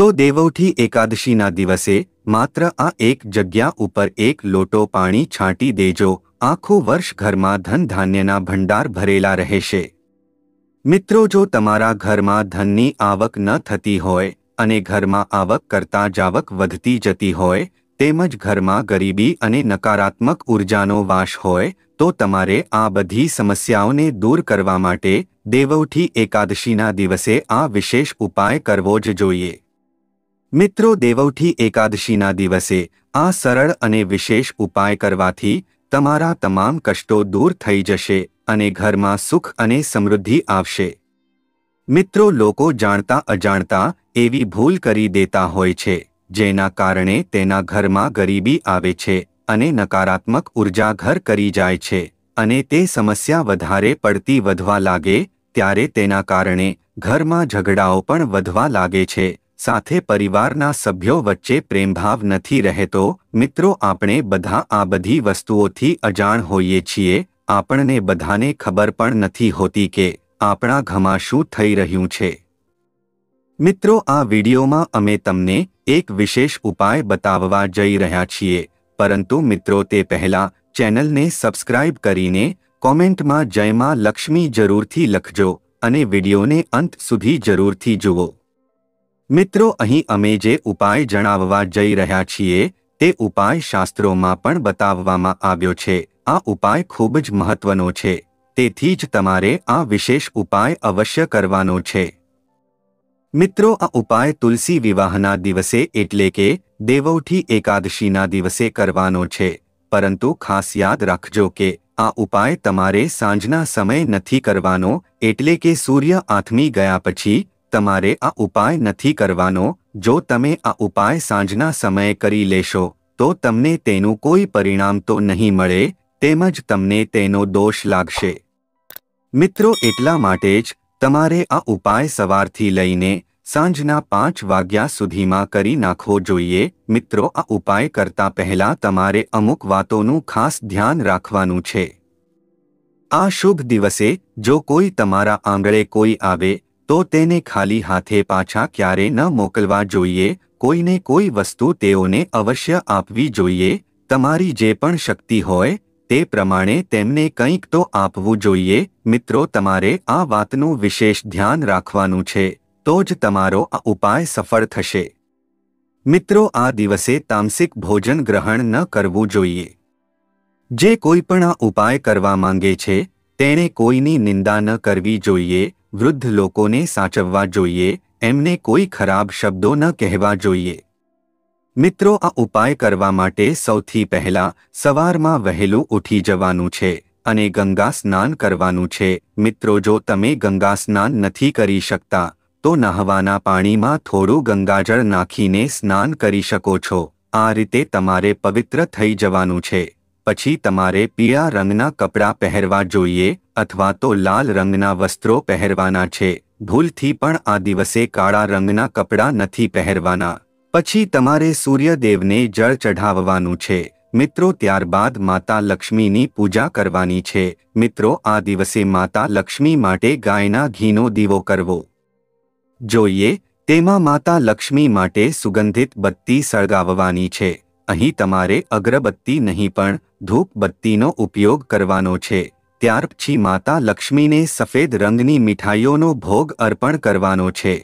તો દેવૌઠી એકાદશીના દિવસે માત્ર આ એક જગ્યા ઉપર એક લોટો પાણી છાંટી દેજો આખું વર્ષ ઘરમાં ધન ધાન્યના ભંડાર ભરેલા રહેશે મિત્રો જો તમારા ઘરમાં ધનની આવક ન થતી હોય અને ઘરમાં આવક કરતાં જાવક વધતી જતી હોય તેમજ ઘરમાં ગરીબી અને નકારાત્મક ઉર્જાનો વાસ હોય તો તમારે આ બધી સમસ્યાઓને દૂર કરવા માટે દેવૌઠી એકાદશીના દિવસે આ વિશેષ ઉપાય કરવો જ જોઈએ મિત્રો દેવૌઠી એકાદશીના દિવસે આ સરળ અને વિશેષ ઉપાય કરવાથી તમારા તમામ કષ્ટો દૂર થઈ જશે અને ઘરમાં સુખ અને સમૃદ્ધિ આવશે મિત્રો લોકો જાણતા અજાણતા એવી ભૂલ કરી દેતા હોય છે જેના કારણે તેના ઘરમાં ગરીબી આવે છે અને નકારાત્મક ઉર્જા ઘર કરી જાય છે અને તે સમસ્યા વધારે પડતી વધવા લાગે ત્યારે તેના કારણે ઘરમાં ઝઘડાઓ પણ વધવા લાગે છે સાથે પરિવારના સભ્યો વચ્ચે પ્રેમભાવ નથી રહેતો મિત્રો આપણે બધા આ બધી વસ્તુઓથી અજાણ હોઈએ છીએ આપણને બધાને ખબર પણ નથી હોતી કે આપણા ઘમાં શું થઈ રહ્યું છે મિત્રો આ વિડીયોમાં અમે તમને એક વિશેષ ઉપાય બતાવવા જઈ રહ્યા છીએ પરંતુ મિત્રો તે પહેલા ચેનલને સબસ્ક્રાઇબ કરીને કોમેન્ટમાં જયમાં લક્ષ્મી જરૂરથી લખજો અને વિડીયોને અંત સુધી જરૂરથી જુઓ મિત્રો અહીં અમે જે ઉપાય જણાવવા જઈ રહ્યા છીએ તે ઉપાય શાસ્ત્રોમાં પણ બતાવવામાં આવ્યો છે આ ઉપાય ખૂબ જ મહત્વનો છે તેથી જ તમારે આ વિશેષ ઉપાય અવશ્ય કરવાનો છે મિત્રો આ ઉપાય તુલસી વિવાહના દિવસે એટલે કે દેવૌઠી એકાદશીના દિવસે કરવાનો છે પરંતુ ખાસ યાદ રાખજો કે આ ઉપાય તમારે સાંજના સમય નથી કરવાનો એટલે કે સૂર્ય આથમી ગયા પછી તમારે આ ઉપાય નથી કરવાનો જો તમે આ ઉપાય સાંજના સમયે કરી લેશો તો તમને તેનું કોઈ પરિણામ તો નહીં મળે તેમજ તમને તેનો દોષ લાગશે મિત્રો એટલા માટે જ તમારે આ ઉપાય સવારથી લઈને સાંજના પાંચ વાગ્યા સુધીમાં કરી નાખવો જોઈએ મિત્રો આ ઉપાય કરતા પહેલા તમારે અમુક વાતોનું ખાસ ધ્યાન રાખવાનું છે આ શુભ દિવસે જો કોઈ તમારા આંગળે કોઈ આવે તો તેને ખાલી હાથે પાછા ક્યારે ન મોકલવા જોઈએ કોઈને કોઈ વસ્તુ તેઓને અવશ્ય આપવી જોઈએ તમારી જે પણ શક્તિ હોય તે પ્રમાણે તેમને કંઈક તો આપવું જોઈએ મિત્રો તમારે આ વાતનું વિશેષ ધ્યાન રાખવાનું છે તો જ તમારો આ ઉપાય સફળ થશે મિત્રો આ દિવસે તામસિક ભોજન ગ્રહણ ન કરવું જોઈએ જે કોઈ પણ આ ઉપાય કરવા માંગે છે તેણે કોઈની નિંદા ન કરવી જોઈએ વૃદ્ધ લોકોને સાચવવા જોઈએ એમને કોઈ ખરાબ શબ્દો ન કહેવા જોઈએ મિત્રો આ ઉપાય કરવા માટે સૌથી પહેલા સવારમાં વહેલું ઉઠી જવાનું છે અને ગંગા સ્નાન કરવાનું છે મિત્રો જો તમે ગંગા સ્નાન નથી કરી શકતા તો નહાવાના પાણીમાં થોડું ગંગાજળ નાખીને સ્નાન કરી શકો છો આ રીતે તમારે પવિત્ર થઈ જવાનું છે પછી તમારે પીળા રંગના કપડાં પહેરવા જોઈએ અથવા તો લાલ રંગના વસ્ત્રો પહેરવાના છે ભૂલથી પણ આ દિવસે કાળા રંગના કપડાં નથી પહેરવાના પછી તમારે સૂર્યદેવને જળ ચઢાવવાનું છે મિત્રો ત્યારબાદ માતા લક્ષ્મીની પૂજા કરવાની છે મિત્રો આ દિવસે માતા લક્ષ્મી માટે ગાયના ઘીનો દીવો કરવો જોઈએ તેમાં માતા લક્ષ્મી માટે સુગંધિત બત્તી સળગાવવાની છે અહીં તમારે અગરબત્તી નહીં પણ ધૂપબત્તીનો ઉપયોગ કરવાનો છે ત્યાર પછી માતા લક્ષ્મીને સફેદ રંગની મીઠાઈઓનો ભોગ અર્પણ કરવાનો છે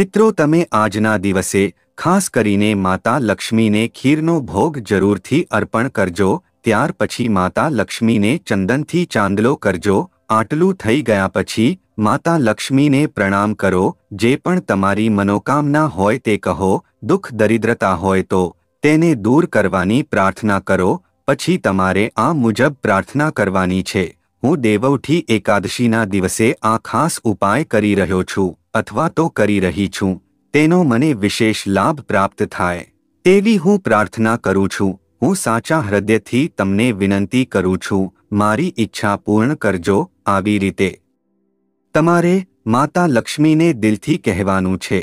મિત્રો તમે આજના દિવસે ખાસ કરીને માતા લક્ષ્મીને ખીરનો ભોગ જરૂરથી અર્પણ કરજો ત્યાર પછી માતા લક્ષ્મીને ચંદનથી ચાંદલો કરજો આટલું થઈ ગયા પછી માતા લક્ષ્મીને પ્રણામ કરો જે પણ તમારી મનોકામના હોય તે કહો દુઃખ દરિદ્રતા હોય તો તેને દૂર કરવાની પ્રાર્થના કરો પછી તમારે આ મુજબ પ્રાર્થના કરવાની છે હું દેવવઠી એકાદશીના દિવસે આ ખાસ ઉપાય કરી રહ્યો છું અથવા તો કરી રહી છું તેનો મને વિશેષ લાભ પ્રાપ્ત થાય તેવી હું પ્રાર્થના કરું છું હું સાચા હૃદયથી તમને વિનંતી કરું છું મારી ઈચ્છા પૂર્ણ કરજો આવી રીતે તમારે માતા લક્ષ્મીને દિલથી કહેવાનું છે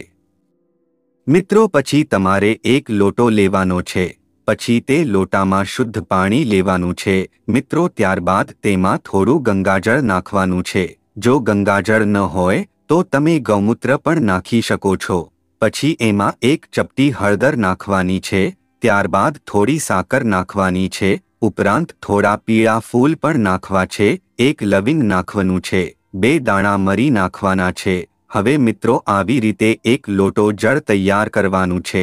મિત્રો પછી તમારે એક લોટો લેવાનો છે પછી તે લોટામાં શુદ્ધ પાણી લેવાનું છે મિત્રો ત્યારબાદ તેમાં થોડું ગંગાજળ નાખવાનું છે જો ગંગાજળ ન હોય તો તમે ગૌમૂત્ર પણ નાખી શકો છો પછી એમાં એક ચપટી હળદર નાખવાની છે ત્યારબાદ થોડી સાકર નાખવાની છે ઉપરાંત થોડા પીળા ફૂલ પણ નાખવા છે એક લવિંગ નાખવાનું છે બે દાણા મરી નાખવાના છે હવે મિત્રો આવી રીતે એક લોટો જળ તૈયાર કરવાનું છે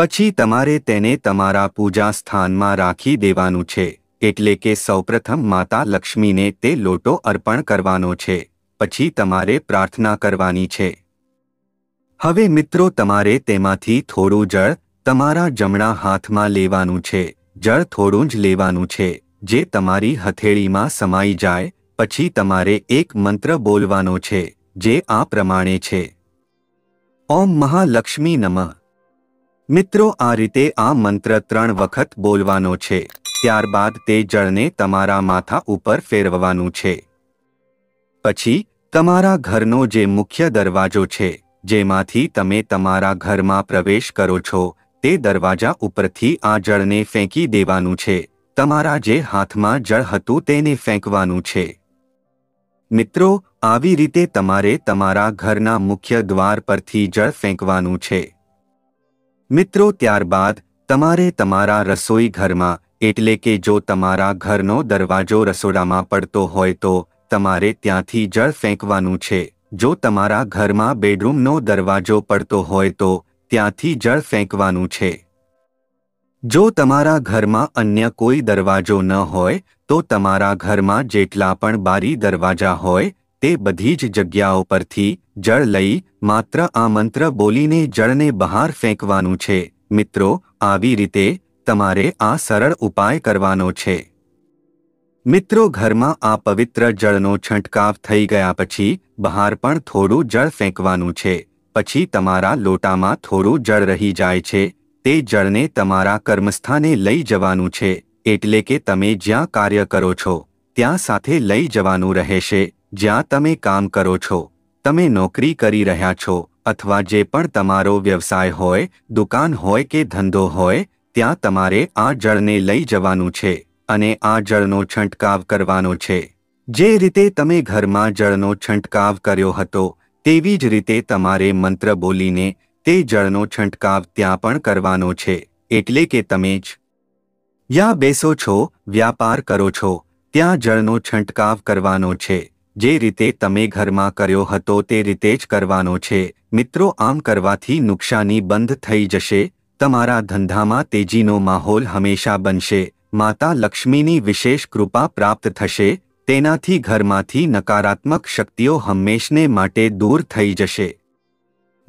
પછી તમારે તેને તમારા પૂજા સ્થાનમાં રાખી દેવાનું છે એટલે કે સૌપ્રથમ માતા લક્ષ્મીને તે લોટો અર્પણ કરવાનો છે પછી તમારે પ્રાર્થના કરવાની છે હવે મિત્રો તમારે તેમાંથી થોડું જળ તમારા જમણા હાથમાં લેવાનું છે જળ થોડું જ લેવાનું છે જે તમારી હથેળીમાં સમાઈ જાય પછી તમારે એક મંત્ર બોલવાનો છે જે આ પ્રમાણે છે ઓમ મહાલક્ષ્મી નમઃ મિત્રો આ રીતે આ મંત્ર ત્રણ વખત બોલવાનો છે ત્યારબાદ તે જળને તમારા માથા ઉપર ફેરવવાનું છે પછી તમારા ઘરનો જે મુખ્ય દરવાજો છે જેમાંથી તમે તમારા ઘરમાં પ્રવેશ કરો છો તે દરવાજા ઉપરથી આ જળને ફેંકી દેવાનું છે તમારા જે હાથમાં જળ હતું તેને ફેંકવાનું છે મિત્રો આવી રીતે તમારે તમારા ઘરના મુખ્ય દ્વાર પરથી જળ ફેંકવાનું છે મિત્રો ત્યારબાદ તમારે તમારા રસોઈ ઘરમાં એટલે કે જો તમારા ઘરનો દરવાજો રસોડામાં પડતો હોય તો તમારે ત્યાંથી જળ ફેંકવાનું છે જો તમારા ઘરમાં બેડરૂમનો દરવાજો પડતો હોય તો ત્યાંથી જળ ફેંકવાનું છે જો તમારા ઘરમાં અન્ય કોઈ દરવાજો ન હોય તો તમારા ઘરમાં જેટલા પણ બારી દરવાજા હોય તે બધી જ જગ્યાઓ પરથી જળ લઈ માત્ર આ મંત્ર બોલીને જળને બહાર ફેંકવાનું છે મિત્રો આવી રીતે તમારે આ સરળ ઉપાય કરવાનો છે મિત્રો ઘરમાં આ પવિત્ર જળનો છંટકાવ થઈ ગયા પછી બહાર પણ થોડું જળ ફેંકવાનું છે પછી તમારા લોટામાં થોડું જળ રહી જાય છે તે જળને તમારા કર્મસ્થાને લઈ જવાનું છે એટલે કે તમે જ્યાં કાર્ય કરો છો ત્યાં સાથે લઈ જવાનું રહેશે જ્યાં તમે કામ કરો છો તમે નોકરી કરી રહ્યા છો અથવા જે પણ તમારો વ્યવસાય હોય દુકાન હોય કે ધંધો હોય ત્યાં તમારે આ જળને લઈ જવાનું છે અને આ જળનો છંટકાવ કરવાનો છે જે રીતે તમે ઘરમાં જળનો છંટકાવ કર્યો હતો તેવી જ રીતે તમારે મંત્ર બોલીને તે જળનો છંટકાવ ત્યાં પણ કરવાનો છે એટલે કે તમે જ યા બેસો છો વ્યાપાર કરો છો ત્યાં જળનો છંટકાવ કરવાનો છે જે રીતે તમે ઘરમાં કર્યો હતો તે રીતે જ કરવાનો છે મિત્રો આમ કરવાથી નુકસાની બંધ થઈ જશે તમારા ધંધામાં તેજીનો માહોલ હંમેશા બનશે માતા લક્ષ્મીની વિશેષ કૃપા પ્રાપ્ત થશે તેનાથી ઘરમાંથી નકારાત્મક શક્તિઓ હંમેશને માટે દૂર થઈ જશે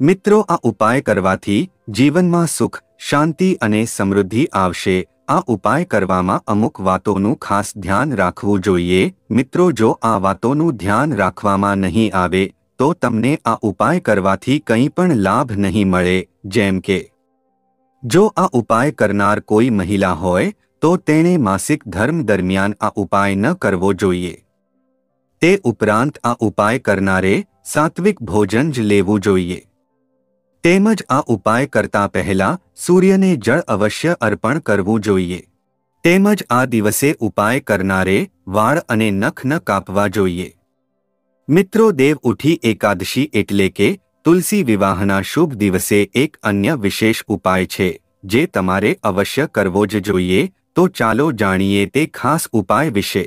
મિત્રો આ ઉપાય કરવાથી જીવનમાં સુખ શાંતિ અને સમૃદ્ધિ આવશે આ ઉપાય કરવામાં અમુક વાતોનું ખાસ ધ્યાન રાખવું જોઈએ મિત્રો જો આ વાતોનું ધ્યાન રાખવામાં નહીં આવે તો તમને આ ઉપાય કરવાથી કંઈ પણ લાભ નહીં મળે જેમ કે જો આ ઉપાય કરનાર કોઈ મહિલા હોય તો તેણે માસિક ધર્મ દરમિયાન આ ઉપાય ન કરવો જોઈએ તે ઉપરાંત આ ઉપાય કરનારે સાત્વિક ભોજન જ લેવું જોઈએ તેમજ આ ઉપાય કરતા પહેલા સૂર્યને જળ અવશ્ય અર્પણ કરવું જોઈએ તેમજ આ દિવસે ઉપાય કરનારે વાળ અને નખ ન કાપવા જોઈએ મિત્રો દેવ ઉઠી એકાદશી એટલે કે તુલસી વિવાહના શુભ દિવસે એક અન્ય વિશેષ ઉપાય છે જે તમારે અવશ્ય કરવો જ જોઈએ તો ચાલો જાણીએ તે ખાસ ઉપાય વિશે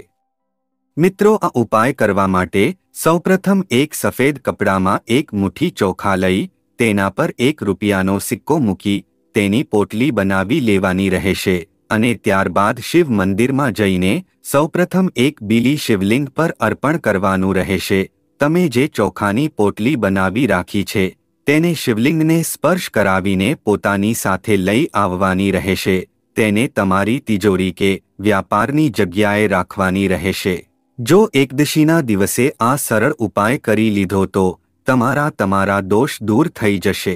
મિત્રો આ ઉપાય કરવા માટે સૌપ્રથમ એક સફેદ કપડામાં એક મુઠ્ઠી ચોખા લઈ તેના પર એક રૂપિયાનો સિક્કો મૂકી તેની પોટલી બનાવી લેવાની રહેશે અને ત્યારબાદ શિવ મંદિરમાં જઈને સૌપ્રથમ એક બીલી શિવલિંગ પર અર્પણ કરવાનું રહેશે તમે જે ચોખાની પોટલી બનાવી રાખી છે તેને શિવલિંગને સ્પર્શ કરાવીને પોતાની સાથે લઈ આવવાની રહેશે તેને તમારી તિજોરી કે વ્યાપારની જગ્યાએ રાખવાની રહેશે જો એકદશીના દિવસે આ સરળ ઉપાય કરી લીધો તો તમારા તમારા દોષ દૂર થઈ જશે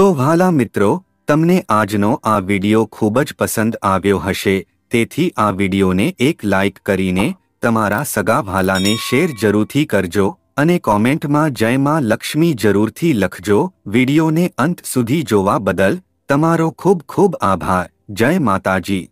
તો વાલા મિત્રો તમને આજનો આ વિડિયો ખૂબ જ પસંદ આવ્યો હશે તેથી આ વિડિયોને એક લાઇક કરીને તમારા સગા વાલાને શેર જરૂરથી કરજો અને કોમેન્ટમાં જય માં લક્ષ્મી જરૂરથી લખજો વિડિયોને અંત સુધી જોવા બદલ તમારો ખૂબ ખૂબ આભાર જય માતાજી